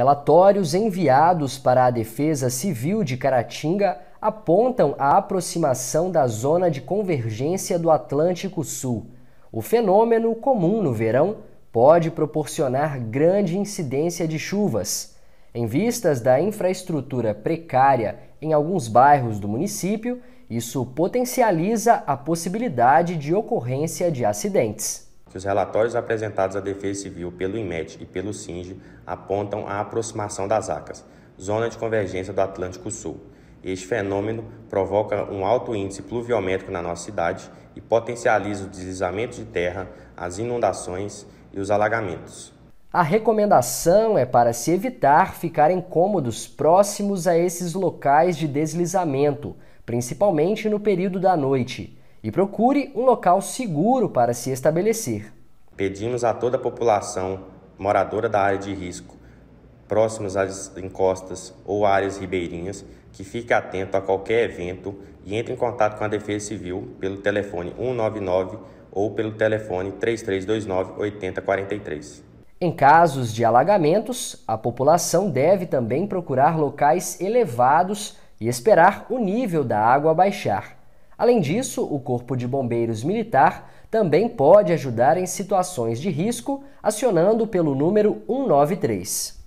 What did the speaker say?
Relatórios enviados para a Defesa Civil de Caratinga apontam a aproximação da zona de convergência do Atlântico Sul. O fenômeno, comum no verão, pode proporcionar grande incidência de chuvas. Em vistas da infraestrutura precária em alguns bairros do município, isso potencializa a possibilidade de ocorrência de acidentes que os relatórios apresentados à Defesa Civil pelo IMET e pelo SINGE apontam a aproximação das ACAS, zona de convergência do Atlântico Sul. Este fenômeno provoca um alto índice pluviométrico na nossa cidade e potencializa o deslizamento de terra, as inundações e os alagamentos. A recomendação é para se evitar ficar em cômodos próximos a esses locais de deslizamento, principalmente no período da noite e procure um local seguro para se estabelecer. Pedimos a toda a população moradora da área de risco, próximos às encostas ou áreas ribeirinhas, que fique atento a qualquer evento e entre em contato com a Defesa Civil pelo telefone 199 ou pelo telefone 3329 8043. Em casos de alagamentos, a população deve também procurar locais elevados e esperar o nível da água baixar. Além disso, o Corpo de Bombeiros Militar também pode ajudar em situações de risco acionando pelo número 193.